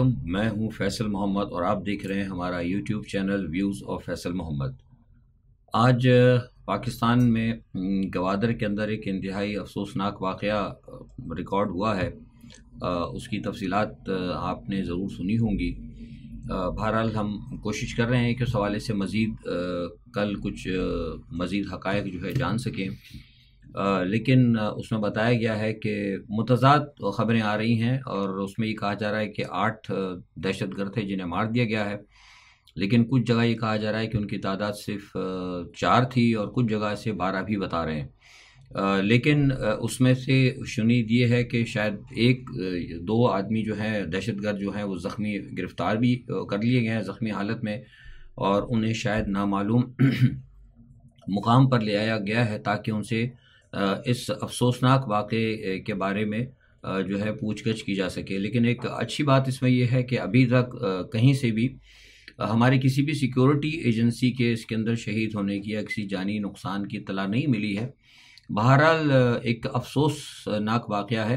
वालेकुम मैं हूं फैसल मोहम्मद और आप देख रहे हैं हमारा YouTube channel views of Faisal Mohammad आज पाकिस्तान में गवादर के अंदर एक इंतहाई अफसोसनाक वाक़ रिकॉर्ड हुआ है उसकी तफसीलात आपने ज़रूर सुनी होंगी बहरहाल हम कोशिश कर रहे हैं कि उस हवाले से मज़ीद कल कुछ मज़ीद हक़ जो है जान सकें लेकिन उसमें बताया गया है कि मुतजाद ख़बरें आ रही हैं और उसमें ये कहा जा रहा है कि आठ दहशत गर्द थे जिन्हें मार दिया गया है लेकिन कुछ जगह ये कहा जा रहा है कि उनकी तादाद सिर्फ चार थी और कुछ जगह से बारह भी बता रहे हैं लेकिन उसमें से शुनीद ये है कि शायद एक दो आदमी जो हैं दहशत गर्द जो हैं वो ज़ख्मी गिरफ़्तार भी कर लिए गए हैं ज़ख्मी हालत में और उन्हें शायद नामालूम मुकाम पर ले आया गया है ताकि उनसे इस अफसोसनाक वाक़े के बारे में जो है पूछगछ की जा सके लेकिन एक अच्छी बात इसमें यह है कि अभी तक कहीं से भी हमारी किसी भी सिक्योरिटी एजेंसी के इसके अंदर शहीद होने की या किसी जानी नुकसान की इतला नहीं मिली है बहरहाल एक अफसोसनाक वाक़ है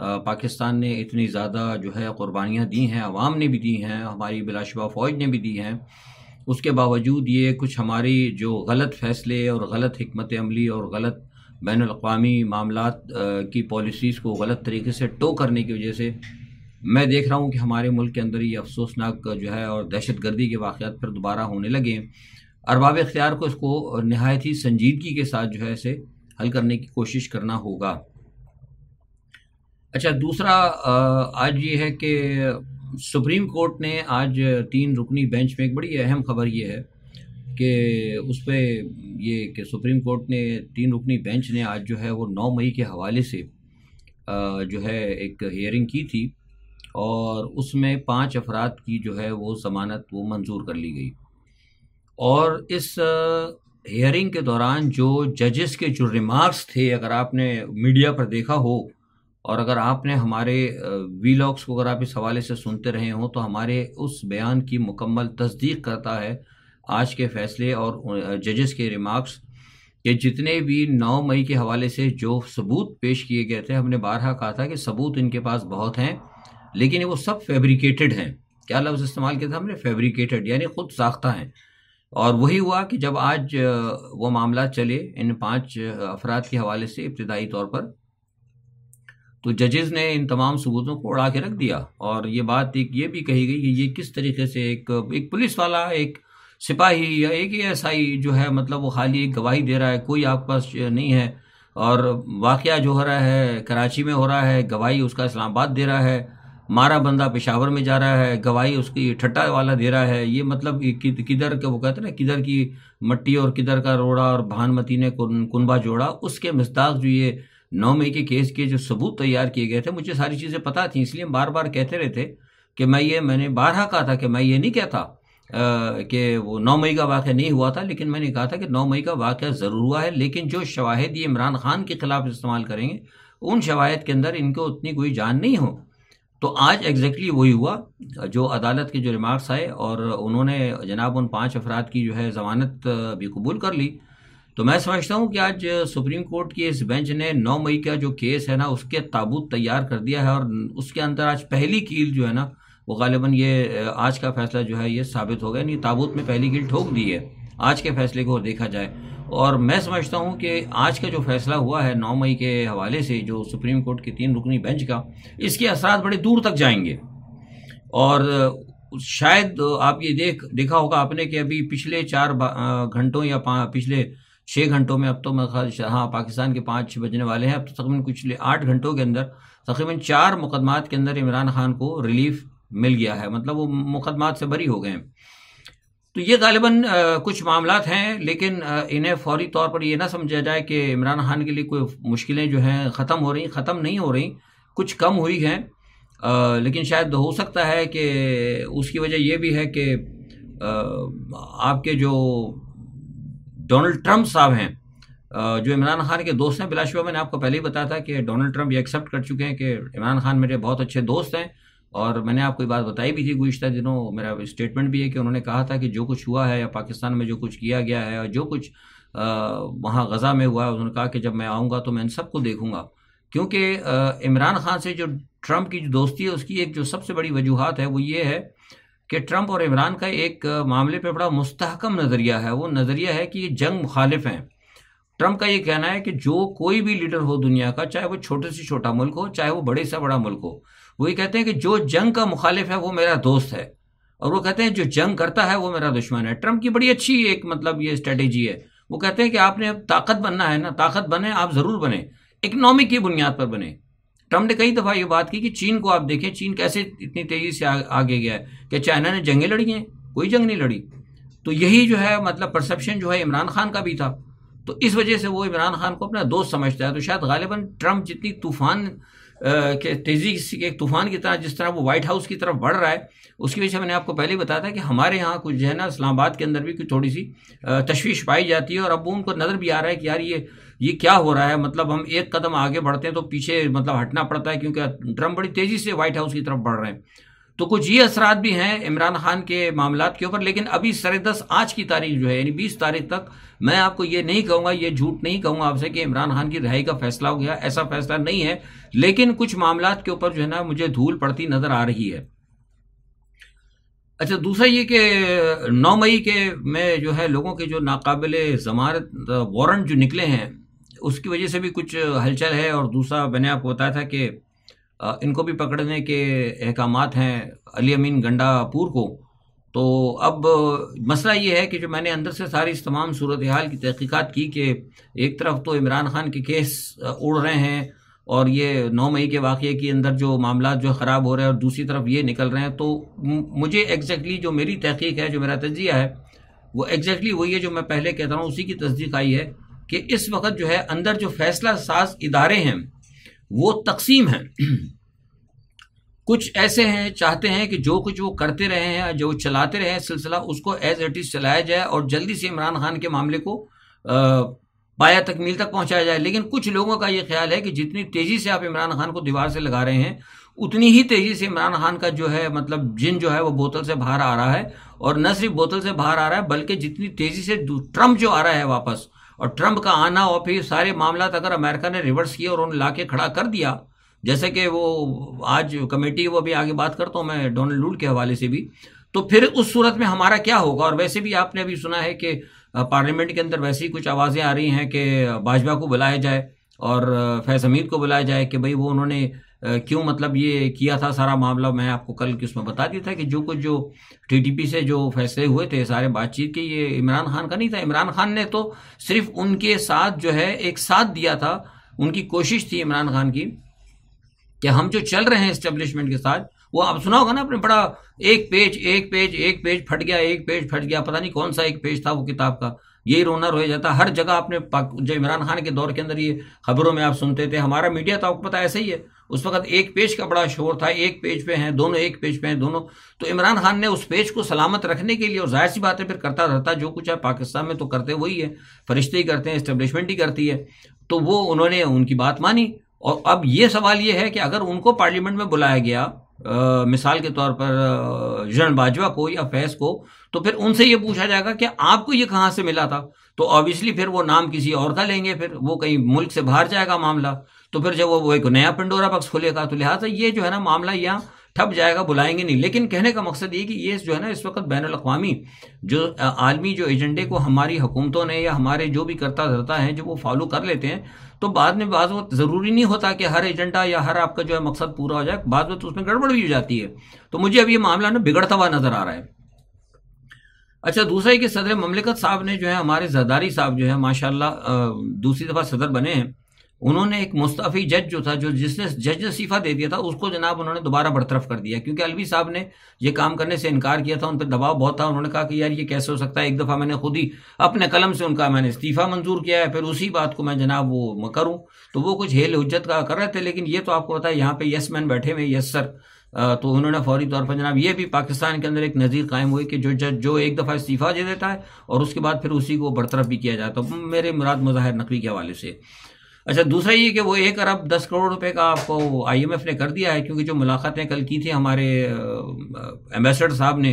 पाकिस्तान ने इतनी ज़्यादा जो है क़ुरबानियाँ दी हैं आवाम ने भी दी हैं हमारी बिलाशबा फ़ौज ने भी दी हैं उसके बावजूद ये कुछ हमारी जो गलत फ़ैसले और गलत हमत अमली और गलत बैन अवी मामला की पॉलिसीज़ को गलत तरीके से टो करने की वजह से मैं देख रहा हूँ कि हमारे मुल्क के अंदर ये अफसोसनाक जो है और दहशत गर्दी के वाक़ात पर दोबारा होने लगे अरबाब इख्तियार को इसको नहायत ही संजीदगी के साथ जो है इसे हल करने की कोशिश करना होगा अच्छा दूसरा आज ये है कि सुप्रीम कोर्ट ने आज तीन रुकनी बेंच में एक बड़ी अहम खबर ये है कि उस पर ये कि सुप्रीम कोर्ट ने तीन रुकनी बेंच ने आज जो है वो नौ मई के हवाले से जो है एक हियरिंग की थी और उसमें पांच अफराद की जो है वो जमानत वो मंजूर कर ली गई और इस हियरिंग के दौरान जो जजेस के जो रिमार्क्स थे अगर आपने मीडिया पर देखा हो और अगर आपने हमारे वीलॉग्स को अगर आप इस हवाले से सुनते रहे हों तो हमारे उस बयान की मुकम्मल तस्दीक करता है आज के फैसले और जजेस के रिमार्क्स के जितने भी 9 मई के हवाले से जो सबूत पेश किए गए थे हमने बारहा कहा था कि सबूत इनके पास बहुत हैं लेकिन वो सब फैब्रिकेटेड हैं क्या लफ्ज़ इस्तेमाल किया था हमने फैब्रिकेटेड यानी खुद साख्ता हैं और वही हुआ कि जब आज वो मामला चले इन पांच अफराद के हवाले से इब्तदाई तौर पर तो जजेज़ ने इन तमाम सबूतों को उड़ा के रख दिया और ये बात एक ये भी कही गई कि ये किस तरीके से एक एक पुलिस वाला एक सिपाही या एक ही ऐसा ही जो है मतलब वो खाली एक गवाही दे रहा है कोई आपके पास नहीं है और वाक़ जो हो रहा है कराची में हो रहा है गवाही उसका इस्लामाबाद दे रहा है मारा बंदा पेशावर में जा रहा है गवाही उसकी ठट्टा वाला दे रहा है ये मतलब किधर के वो कहते हैं ना किधर की मट्टी और किधर का रोड़ा और भानमती ने कुनबा जोड़ा उसके मिसदाक जो ये नौ मई के केस के जो सबूत तैयार किए गए थे मुझे सारी चीज़ें पता थी इसलिए हम बार बार कहते रहे थे कि मैं ये मैंने बारहा कहा था कि मैं ये नहीं कहता कि वो नौ मई का वाक़ नहीं हुआ था लेकिन मैंने कहा था कि नौ मई का वाक़ ज़रूर हुआ है लेकिन जो शवाहद ये इमरान खान के ख़िलाफ़ इस्तेमाल करेंगे उन शवाहद के अंदर इनको उतनी कोई जान नहीं हो तो आज एग्जैक्टली वही हुआ जो अदालत के जो रिमार्क्स आए और उन्होंने जनाब उन पाँच अफराद की जो है ज़मानत भी कबूल कर ली तो मैं समझता हूँ कि आज सुप्रीम कोर्ट की इस बेंच ने 9 मई का जो केस है ना उसके ताबूत तैयार कर दिया है और उसके अंदर आज पहली कील जो है ना वो गालिबा ये आज का फैसला जो है ये साबित हो गया यानी ताबूत में पहली गिल ठोक दी है आज के फैसले को देखा जाए और मैं समझता हूँ कि आज का जो फैसला हुआ है नौ मई के हवाले से जो सुप्रीम कोर्ट की तीन रुकनी बेंच का इसके असरा बड़े दूर तक जाएंगे और शायद आप ये देख देखा होगा आपने कि अभी पिछले चार घंटों या पिछले छः घंटों में अब तो मैं हाँ पाकिस्तान के पाँच बजने वाले हैं अब तो तकरीबन कुछ आठ घंटों के अंदर तकरीबन चार मुकदमात के अंदर इमरान खान को रिलीफ मिल गया है मतलब वो मुकदमात से भरी हो गए हैं तो ये गालिबा कुछ मामला हैं लेकिन इन्हें फौरी तौर पर यह ना समझा जाए कि इमरान खान के लिए कोई मुश्किलें जो हैं ख़त्म हो रही ख़त्म नहीं हो रही कुछ कम हुई हैं लेकिन शायद हो सकता है कि उसकी वजह यह भी है कि आपके जो डोनाल्ड ट्रंप साहब हैं जो इमरान खान के दोस्त हैं बिलाशुबा मैंने आपको पहले ही बताया था कि डोनाल्ड ट्रंप ये एक्सेप्ट कर चुके हैं कि इमरान खान मेरे बहुत अच्छे दोस्त हैं और मैंने आपको ये बात बताई भी थी गुज्त दिनों मेरा स्टेटमेंट भी है कि उन्होंने कहा था कि जो कुछ हुआ है या पाकिस्तान में जो कुछ किया गया है और जो कुछ वहाँ गज़ा में हुआ है उन्होंने कहा कि जब मैं आऊँगा तो मैं इन सबको देखूंगा क्योंकि इमरान खान से जो ट्रंप की जो दोस्ती है उसकी एक जो सबसे बड़ी वजूहत है वो ये है कि ट्रंप और इमरान का एक मामले पर बड़ा मुस्तकम नज़रिया है वो नज़रिया है कि ये जंग मुखालिफ हैं ट्रंप का ये कहना है कि जो कोई भी लीडर हो दुनिया का चाहे वो छोटे से छोटा मुल्क हो चाहे वो बड़े से बड़ा मुल्क हो वही कहते हैं कि जो जंग का मुखालिफ है वो मेरा दोस्त है और वो कहते हैं जो जंग करता है वो मेरा दुश्मन है ट्रम्प की बड़ी अच्छी एक मतलब ये स्ट्रेटेजी है वो कहते हैं कि आपने अब ताकत बनना है ना ताकत बने आप ज़रूर बने इकोनॉमिक की बुनियाद पर बने ट्रम्प ने कई दफ़ा ये बात की कि चीन को आप देखें चीन कैसे इतनी तेज़ी से आगे गया है कि चाइना ने जंगें लड़ी हैं कोई जंग नहीं लड़ी तो यही जो है मतलब परसेप्शन जो है इमरान खान का भी था तो इस वजह से वो इमरान खान को अपना दोस्त समझता है तो शायद गालिबा ट्रम्प जितनी तूफान के तेज़ी के एक तूफान की तरह जिस तरह वो वाइट हाउस की तरफ बढ़ रहा है उसकी वजह से मैंने आपको पहले ही बताया था कि हमारे यहाँ कुछ जो है ना इस्लामाबाद के अंदर भी कुछ थोड़ी सी तशवीश पाई जाती है और अब वो उनको नज़र भी आ रहा है कि यार ये ये क्या हो रहा है मतलब हम एक कदम आगे बढ़ते हैं तो पीछे मतलब हटना पड़ता है क्योंकि ट्रम्प बड़ी तेज़ी से वाइट हाउस की तरफ बढ़ रहे हैं तो कुछ ये असरात भी हैं इमरान खान के मामला के ऊपर लेकिन अभी सरे दस आज की तारीख जो है यानी बीस तारीख तक मैं आपको ये नहीं कहूंगा ये झूठ नहीं कहूँगा आपसे कि इमरान खान की रिहाई का फैसला हो गया ऐसा फैसला नहीं है लेकिन कुछ मामला के ऊपर जो है ना मुझे धूल पड़ती नजर आ रही है अच्छा दूसरा ये कि नौ मई के में जो है लोगों के जो नाकाबिल जमानत वारंट जो निकले हैं उसकी वजह से भी कुछ हलचल है और दूसरा मैंने आपको बताया था कि इनको भी पकड़ने के अहकाम हैं अली अमीन गंडापुर को तो अब मसला ये है कि जो मैंने अंदर से सारी इस तमाम सूरत हाल की तहकीक़ात की कि एक तरफ तो इमरान खान के केस उड़ रहे हैं और ये नौ मई के वाक़े के अंदर जो मामला जो ख़राब हो रहे हैं और दूसरी तरफ ये निकल रहे हैं तो मुझे एग्जैक्टली जो मेरी तहकीक है जो मेरा तजिया है वो एग्जैक्टली वही है जो मैं पहले कहता हूँ उसी की तस्दीक आई है कि इस वक्त जो है अंदर जो फैसला साज इदारे हैं वो तकसीम है कुछ ऐसे हैं चाहते हैं कि जो कुछ वो करते रहे हैं जो चलाते रहे हैं सिलसिला उसको एज इट इज़ चलाया जाए और जल्दी से इमरान खान के मामले को पाया तकमील तक पहुंचाया जाए लेकिन कुछ लोगों का ये ख्याल है कि जितनी तेज़ी से आप इमरान खान को दीवार से लगा रहे हैं उतनी ही तेज़ी से इमरान खान का जो है मतलब जिन जो है वो बोतल से बाहर आ रहा है और न सिर्फ बोतल से बाहर आ रहा है बल्कि जितनी तेज़ी से ट्रंप जो आ रहा है वापस और ट्रंप का आना और फिर सारे मामला अगर अमेरिका ने रिवर्स किए और उन्हें ला के खड़ा कर दिया जैसे कि वो आज कमेटी वो भी आगे बात करता हूँ मैं डोनाल्ड लूड के हवाले से भी तो फिर उस सूरत में हमारा क्या होगा और वैसे भी आपने अभी सुना है कि पार्लियामेंट के अंदर वैसी कुछ आवाज़ें आ रही हैं कि भाजपा को बुलाया जाए और फैज हमीद को बुलाया जाए कि भाई वो उन्होंने क्यों मतलब ये किया था सारा मामला मैं आपको कल की उसमें बता दिया था कि जो कुछ जो टीटीपी से जो फैसले हुए थे सारे बातचीत के ये इमरान खान का नहीं था इमरान खान ने तो सिर्फ उनके साथ जो है एक साथ दिया था उनकी कोशिश थी इमरान खान की कि हम जो चल रहे हैं इस्टेब्लिशमेंट के साथ वो आप सुना होगा ना अपने बड़ा एक पेज एक पेज एक पेज फट गया एक पेज फट गया पता नहीं कौन सा एक पेज था वो किताब का यही रोना रोया जाता हर जगह आपने जो इमरान खान के दौर के अंदर ये खबरों में आप सुनते थे हमारा मीडिया तो आपको पता ऐसे ही है उस वक्त एक पेज का बड़ा शोर था एक पेज पे हैं दोनों एक पेज पे हैं दोनों तो इमरान खान ने उस पेज को सलामत रखने के लिए और जाहिर सी बातें फिर करता रहता जो कुछ है पाकिस्तान में तो करते वही है फरिश्ते ही करते हैं इस्टेब्लिशमेंट ही करती है तो वो उन्होंने उनकी बात मानी और अब ये सवाल ये है कि अगर उनको पार्लियामेंट में बुलाया गया आ, मिसाल के तौर पर जन बाजवा को या फैज को तो फिर उनसे ये पूछा जाएगा कि आपको ये कहाँ से मिला था तो ऑब्वियसली फिर वो नाम किसी और का लेंगे फिर वो कहीं मुल्क से बाहर जाएगा मामला तो फिर जब वो एक नया पंडोरा बक्स खोलेगा तो लिहाजा ये जो है ना मामला यहाँ ठप जाएगा बुलाएंगे नहीं लेकिन कहने का मकसद ये कि ये जो है ना इस वक्त बैन अवी जो आलमी जो एजेंडे को हमारी हुकूमतों ने या हमारे जो भी करता धरता है जो वो फॉलो कर लेते हैं तो बाद में बाद वक्त ज़रूरी नहीं होता कि हर एजेंडा या हर आपका जो है मकसद पूरा हो जाए बाद वक्त तो उसमें गड़बड़ भी हो जाती है तो मुझे अब ये मामला ना बिगड़ता हुआ नज़र आ रहा है अच्छा दूसरा ये कि सदर ममलिकत साहब ने जो है हमारे जरदारी साहब जो है माशाला दूसरी दफ़ा सदर बने हैं उन्होंने एक मुस्तफ़ी जज जो था जो जिसने जज ने इस्तीफा दे दिया था उसको जनाब उन्होंने दोबारा बरतरफ कर दिया क्योंकि अलवी साहब ने ये काम करने से इनकार किया था उन पर दबाव बहुत था उन्होंने कहा कि यार ये कैसे हो सकता है एक दफ़ा मैंने खुद ही अपने कलम से उनका मैंने इस्तीफा मंजूर किया है फिर उसी बात को मैं जनाब वो करूँ तो वो कुछ हेल हजत का कर रहे थे लेकिन ये तो आपको पता है यहाँ पे यस मैन बैठे हुए यस सर तो उन्होंने फौरी तौर पर जनाब ये भी पाकिस्तान के अंदर एक नज़ीर कायम हुई कि जो जज जो एक दफ़ा इस्तीफ़ा दे देता है और उसके बाद फिर उसी को बरतरफ भी किया जाता है तो मेरे मुराद मज़ाहिर नकवी के हवाले से अच्छा दूसरा ये कि वो एक अरब दस करोड़ रुपए का आपको आईएमएफ ने कर दिया है क्योंकि जो मुलाकातें कल की थी हमारे एम्बेसडर साहब ने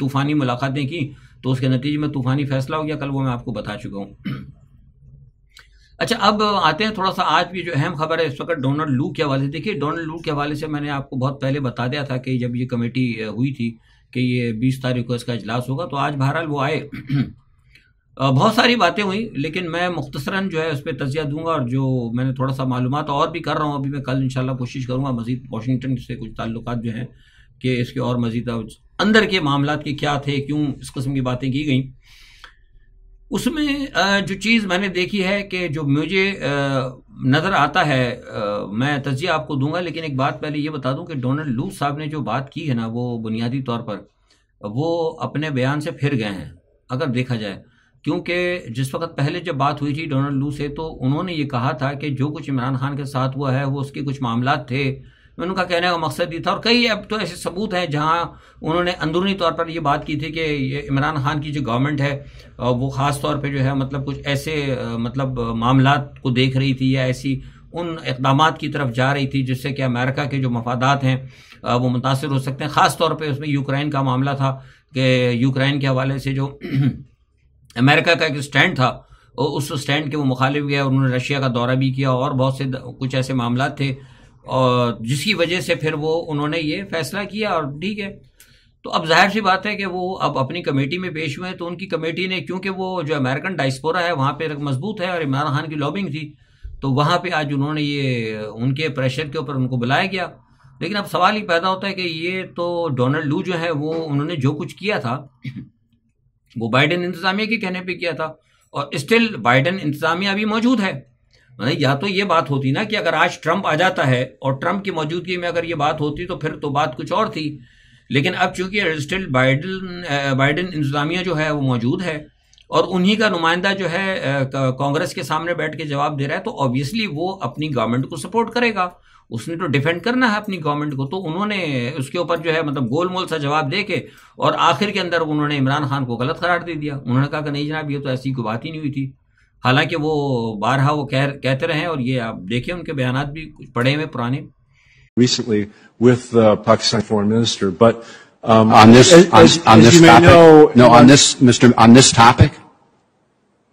तूफ़ानी मुलाकातें की तो उसके नतीजे में तूफ़ानी फैसला हो गया कल वो मैं आपको बता चुका हूँ अच्छा अब आते हैं थोड़ा सा आज भी जो अहम खबर है इस वक्त डोनाल्ड लू के हवाले से देखिए डोनाल्ड लू के हवाले से मैंने आपको बहुत पहले बता दिया था कि जब ये कमेटी हुई थी कि ये बीस तारीख को इसका इजलास होगा तो आज बहरहाल वो आए बहुत सारी बातें हुई लेकिन मैं मुख्तसरा जो है उस पर तजिया दूंगा और जो मैंने थोड़ा सा मालूम और भी कर रहा हूँ अभी मैं कल इनशाला कोशिश करूँगा मजीद वाशिंगटन से कुछ ताल्लुक जो हैं कि इसके और मजीद अंदर के मामला के क्या थे क्यों इस कस्म की बातें की गई उसमें जो चीज़ मैंने देखी है कि जो मुझे नज़र आता है मैं तजिया आपको दूंगा लेकिन एक बात पहले ये बता दूं कि डोनाल्ड लू साहब ने जो बात की है ना वो बुनियादी तौर पर वो अपने बयान से फिर गए हैं अगर देखा जाए क्योंकि जिस वक्त पहले जब बात हुई थी डोनाल्ड लू से तो उन्होंने ये कहा था कि जो कुछ इमरान खान के साथ हुआ है वो उसके कुछ मामला थे उनका कहने का मकसद ये था और कई अब तो ऐसे सबूत हैं जहाँ उन्होंने अंदरूनी तौर पर ये बात की थी कि ये इमरान खान की जो गवर्नमेंट है वो ख़ास तौर पर जो है मतलब कुछ ऐसे मतलब मामला को देख रही थी या ऐसी उन इकदाम की तरफ जा रही थी जिससे कि अमेरिका के जो मफादात हैं वो मुतासर हो सकते हैं ख़ास तौर पर उसमें यूक्रेन का मामला था कि यूक्रेन के हवाले से जो अमेरिका का एक स्टैंड था और उस स्टैंड के वो मुखालिफ गया उन्होंने रशिया का दौरा भी किया और बहुत से कुछ ऐसे मामला थे और जिसकी वजह से फिर वो उन्होंने ये फैसला किया और ठीक है तो अब जाहिर सी बात है कि वो अब अपनी कमेटी में पेश हुए तो उनकी कमेटी ने क्योंकि वो जो अमेरिकन डाइस्पोरा है वहाँ पे मजबूत है और इमरान खान की लॉबिंग थी तो वहाँ पे आज उन्होंने ये उनके प्रेशर के ऊपर उनको बुलाया गया लेकिन अब सवाल ही पैदा होता है कि ये तो डोनाल्ड लू जो है वो उन्होंने जो कुछ किया था वो बाइडन इंतजामिया के कहने पे किया था और स्टिल बाइडन इंतजामिया अभी मौजूद है मतलब या तो ये बात होती ना कि अगर आज ट्रंप आ जाता है और ट्रंप की मौजूदगी में अगर ये बात होती तो फिर तो बात कुछ और थी लेकिन अब चूंकि स्टिल बाइडन बाइडन इंतजामिया जो है वो मौजूद है और उन्हीं का नुमाइंदा जो है कांग्रेस के सामने बैठ के जवाब दे रहा है तो ऑब्वियसली वो अपनी गवर्नमेंट को सपोर्ट करेगा उसने तो डिफेंड करना है अपनी गवर्नमेंट को तो उन्होंने उसके ऊपर जो है मतलब गोल मोल सा जवाब दे के और आखिर के अंदर उन्होंने इमरान खान को गलत करार दे दिया उन्होंने कहा कि नहीं जनाब ये तो ऐसी कोई बात ही नहीं हुई थी हालांकि वो बारहा वो कह कहते रहे और ये आप देखिए उनके बयान भी कुछ पड़े हुए पुराने recently with the uh, Pakistan foreign minister but um, on this as, on, as, on this topic know, no on uh, this Mr on this topic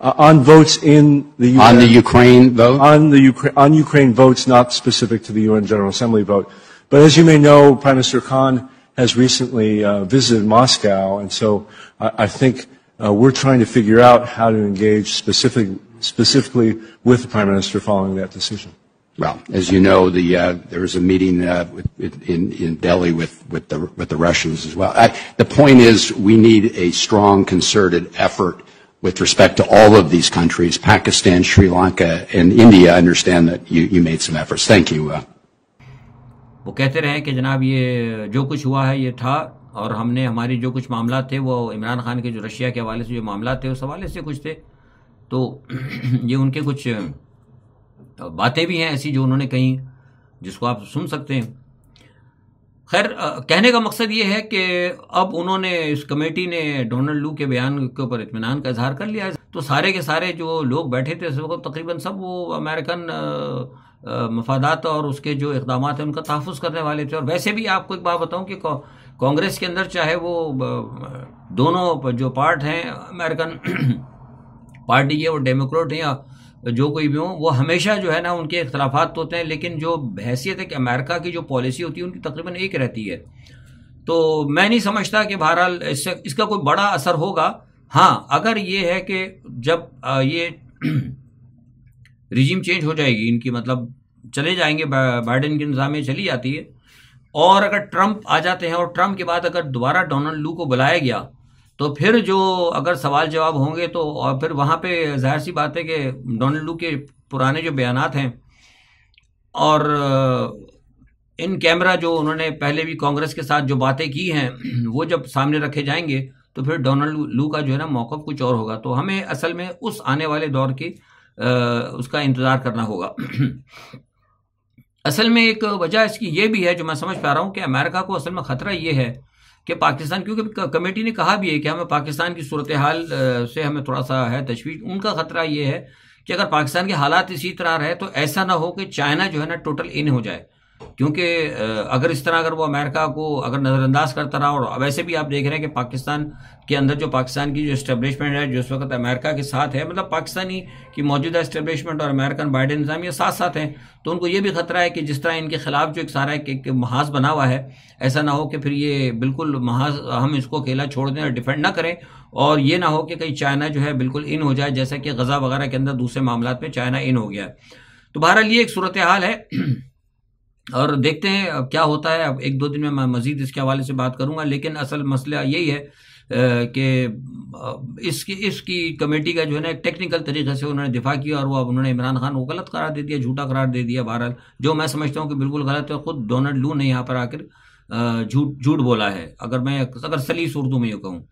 Uh, on votes in the UN. On the Ukraine vote? On, the Ukra- on Ukraine votes, not specific to the UN General Assembly vote. But as you may know, Prime Minister Khan has recently uh, visited Moscow, and so I, I think uh, we're trying to figure out how to engage specific, specifically with the Prime Minister following that decision. Well, as you know, the, uh, there was a meeting uh, in, in Delhi with, with, the, with the Russians as well. I, the point is, we need a strong, concerted effort with respect to all of these countries, Pakistan, Sri Lanka, and India. I understand that you, you made some efforts. Thank you. वो कहते रहे कि जनाब ये जो कुछ हुआ है ये था और हमने हमारी जो कुछ मामला थे वो इमरान खान के जो रशिया के हवाले से जो मामला थे उस हवाले से कुछ थे तो ये उनके कुछ बातें भी हैं ऐसी जो उन्होंने कहीं जिसको आप सुन सकते हैं खैर कहने का मकसद ये है कि अब उन्होंने इस कमेटी ने डोनाल्ड लू के बयान के ऊपर इतमान का इजहार कर लिया है तो सारे के सारे जो लोग बैठे थे उस वक्त तकरीबन सब वो अमेरिकन मफादात और उसके जो इकदाम हैं उनका तहफ़ करने वाले थे और वैसे भी आपको एक बात बताऊँ कि कांग्रेस के अंदर चाहे वो दोनों जो पार्ट हैं अमेरिकन पार्टी के वो डेमोक्रेट हैं या जो कोई भी हो वो हमेशा जो है ना उनके अख्तलाफा तो होते हैं लेकिन जो हैसियत है कि अमेरिका की जो पॉलिसी होती है उनकी तकरीबन एक रहती है तो मैं नहीं समझता कि बहरहाल इससे इसका कोई बड़ा असर होगा हाँ अगर ये है कि जब ये रिजीम चेंज हो जाएगी इनकी मतलब चले जाएंगे बाइडन के निज़ाम में चली जाती है और अगर ट्रंप आ जाते हैं और ट्रंप के बाद अगर दोबारा डोनाल्ड लू को बुलाया गया तो फिर जो अगर सवाल जवाब होंगे तो और फिर वहाँ पे जाहिर सी बात है कि डोनाल्ड लू के पुराने जो बयान हैं और इन कैमरा जो उन्होंने पहले भी कांग्रेस के साथ जो बातें की हैं वो जब सामने रखे जाएंगे तो फिर डोनाल्ड लू का जो है ना मौका कुछ और होगा तो हमें असल में उस आने वाले दौर की उसका इंतज़ार करना होगा असल में एक वजह इसकी ये भी है जो मैं समझ पा रहा हूँ कि अमेरिका को असल में ख़तरा ये है कि पाकिस्तान क्योंकि कमेटी ने कहा भी है कि हमें पाकिस्तान की सूरत हाल से हमें थोड़ा सा है तशवीश उनका खतरा ये है कि अगर पाकिस्तान के हालात इसी तरह रहे तो ऐसा ना हो कि चाइना जो है ना टोटल इन हो जाए क्योंकि अगर इस तरह अगर वो अमेरिका को अगर नज़रअंदाज करता रहा और वैसे भी आप देख रहे हैं कि पाकिस्तान के अंदर जो पाकिस्तान की जो इस्टेब्लिशमेंट है जो इस वक्त अमेरिका के साथ है मतलब पाकिस्तानी की मौजूदा इस्टेब्लिशमेंट और अमेरिकन बाइडन निज़ाम ये साथ साथ हैं तो उनको ये भी खतरा है कि जिस तरह इनके खिलाफ जो एक सारा एक, एक महाज बना हुआ है ऐसा ना हो कि फिर ये बिल्कुल महाज हम इसको अकेला छोड़ दें और डिफेंड ना करें और ये ना हो कि कहीं चाइना जो है बिल्कुल इन हो जाए जैसा कि गज़ा वगैरह के अंदर दूसरे मामला में चाइना इन हो गया है तो बहरहाल ये एक सूरत हाल है और देखते हैं क्या होता है अब एक दो दिन में मैं मजीद इसके हवाले से बात करूंगा लेकिन असल मसला यही है कि इसकी इसकी कमेटी का जो है ना टेक्निकल तरीके से उन्होंने दिफा किया और वो अब उन्होंने इमरान खान को गलत करार दे दिया झूठा करार दे दिया बहरहाल जो मैं समझता हूँ कि बिल्कुल गलत है खुद डोनाल्ड लू ने यहाँ पर आकर झूठ झूठ बोला है अगर मैं अगर सलीस उर्दू में ये कहूँ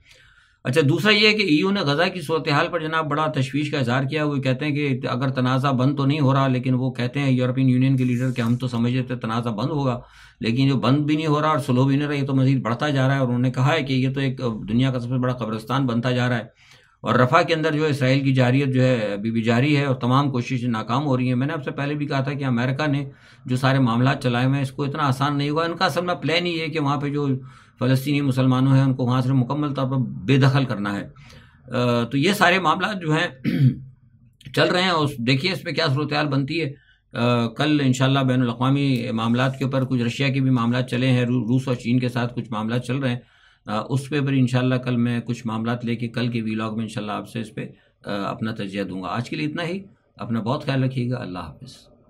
अच्छा दूसरा ये है कि ईयू ने गजा की सूरत हाल पर जनाब बड़ा तशवीश का इजहार किया वो कहते हैं कि अगर तनाज़ा बंद तो नहीं हो रहा लेकिन वो कहते हैं यूरोपियन यूनियन के लीडर के हम तो समझ रहे थे तनाज़ा बंद होगा लेकिन जो बंद भी नहीं हो रहा और स्लो भी नहीं रहा ये तो मजीद बढ़ता जा रहा है और उन्होंने कहा है कि ये तो एक दुनिया का सबसे बड़ा कब्रस्तान बनता जा रहा है और रफ़ा के अंदर जो इसराइल की जारियत जो है अभी भी जारी है और तमाम कोशिशें नाकाम हो रही हैं मैंने आपसे पहले भी कहा था कि अमेरिका ने जो सारे मामला चलाए हुए हैं इसको इतना आसान नहीं हुआ इनका असल में प्लान ही है कि वहाँ पर जो फ़लस्तनी मुसलमानों हैं उनको वहाँ से मुकम्मल तौर पर बेदखल करना है तो ये सारे मामला जो हैं चल रहे हैं और देखिए इस पर क्या सूरत बनती है आ, कल इन बैन अवी मामला के ऊपर कुछ रशिया के भी मामला चले हैं रू, रूस और चीन के साथ कुछ मामला चल रहे हैं आ, उस पर भी इन कल मैं कुछ मामला लेके कल के लॉग में इनशाला आपसे इस पर अपना तजिया दूंगा आज के लिए इतना ही अपना बहुत ख्याल रखिएगा अल्लाह हाफिज़